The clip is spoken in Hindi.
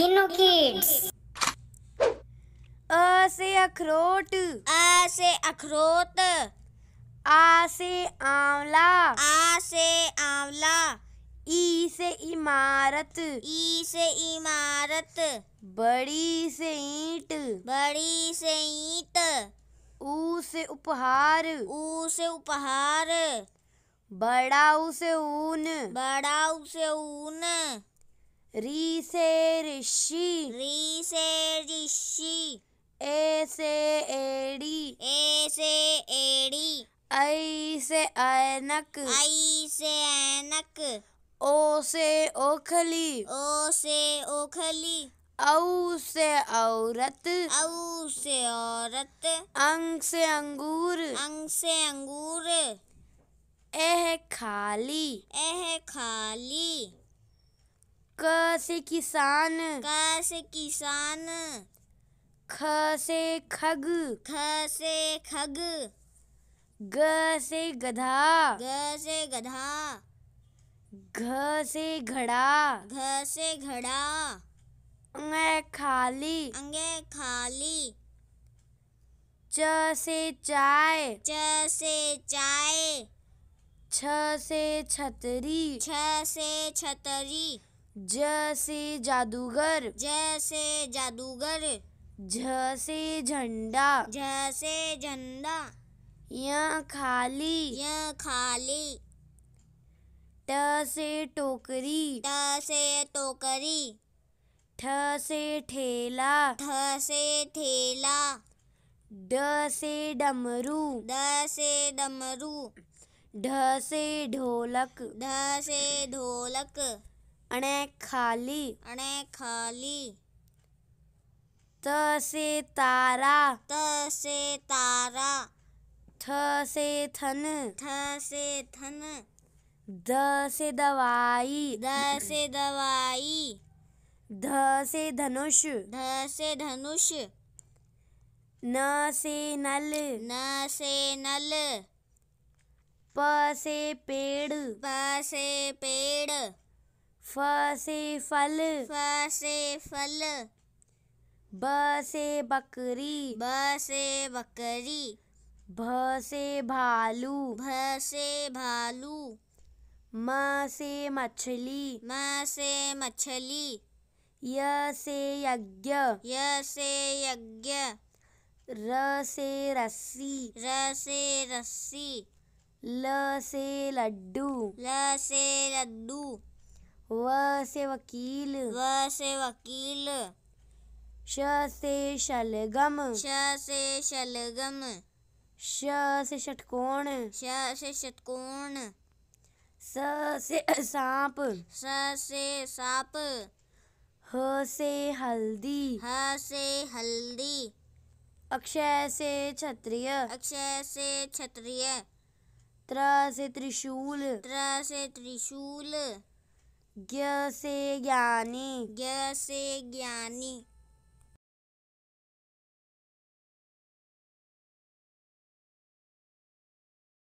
इनो किड्स अ से अखरोट आ से अखरोट आ से आंवला आ से आंवला ई से इमारत ई से इमारत बड़ी से ईंट बड़ी से ईंट ऊ से उपहार ऊ से उपहार बड़ा उसे ऊन बड़ा उसे ऊन री से ऋषि री से ऋषि ए से एडी ए से एडी ऐ से ऐनक ऐ से ऐनक ओ से ओखली ओ से ओखली औ से औरत औ से औरत अंग से अंगूर अंग से अंगूर एह खाली एह खाली क से किसान क से किसान ख से खग ख से खग ग से गधा ग से गधा घ से घड़ा घ से घड़ा अंगे खाली अंगे खाली च से चाय च से चाय छ से छतरी छ से छतरी जैसे जादूगर जैसे जादूगर जैसे झंडा जैसे झंडा यह खाली यह खाली ट से टोकरी ट से टोकरी ठ से ठेला ठ से ठेला ड से डमरू ड से डमरू ढ से ढोलक ढ से ढोलक अणे खाली अणे खाली तसे तारा तसे तारा थ से थन थ से थन द से दवाई द से दवाई ध से धनुष ध से धनुष न से नल न से नल प से पेड़ प से पेड़ फ से फल फ से फल ब से बकरी ब से बकरी भ से भालू भ से भालू म से मछली म से मछली य से यज्ञ य से यज्ञ र से रस्सी र से रस्सी ल से लड्डू ल से लड्डू व से वकील व से वकील श से शलगम श से शलगम श से षटकोण श से षटकोण स से सांप स से सांप ह से हल्दी ह से हल्दी अक्षय से क्षत्रिय अक्षय से क्षत्रिय त्र से त्रिशूल त्र से त्रिशूल ज्ञ से ज्ञानी ज्ञ से ज्ञानी